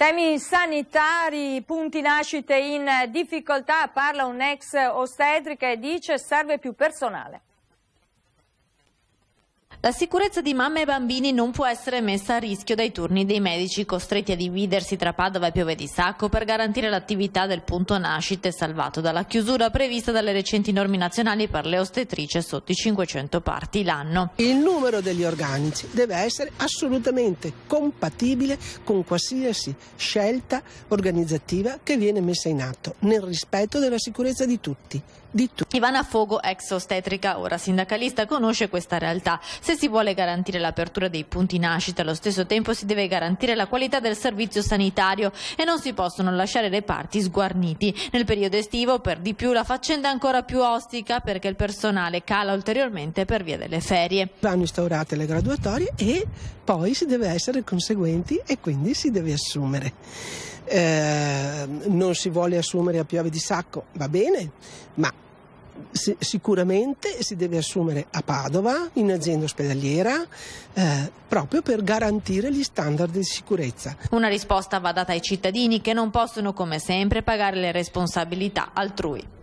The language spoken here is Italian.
Temi sanitari, punti nascite in difficoltà, parla un'ex ostetrica e dice serve più personale. La sicurezza di mamme e bambini non può essere messa a rischio dai turni dei medici costretti a dividersi tra Padova e Piove di Sacco per garantire l'attività del punto nascite salvato dalla chiusura prevista dalle recenti norme nazionali per le ostetrici sotto i 500 parti l'anno. Il numero degli organici deve essere assolutamente compatibile con qualsiasi scelta organizzativa che viene messa in atto nel rispetto della sicurezza di tutti. Di tu. Ivana Fogo, ex ostetrica, ora sindacalista, conosce questa realtà. Se si vuole garantire l'apertura dei punti nascita, allo stesso tempo si deve garantire la qualità del servizio sanitario e non si possono lasciare reparti sguarniti. Nel periodo estivo, per di più, la faccenda è ancora più ostica perché il personale cala ulteriormente per via delle ferie. Vanno instaurate le graduatorie e poi si deve essere conseguenti e quindi si deve assumere. Eh, non si vuole assumere a piove di sacco, va bene, ma sicuramente si deve assumere a Padova in azienda ospedaliera eh, proprio per garantire gli standard di sicurezza. Una risposta va data ai cittadini che non possono come sempre pagare le responsabilità altrui.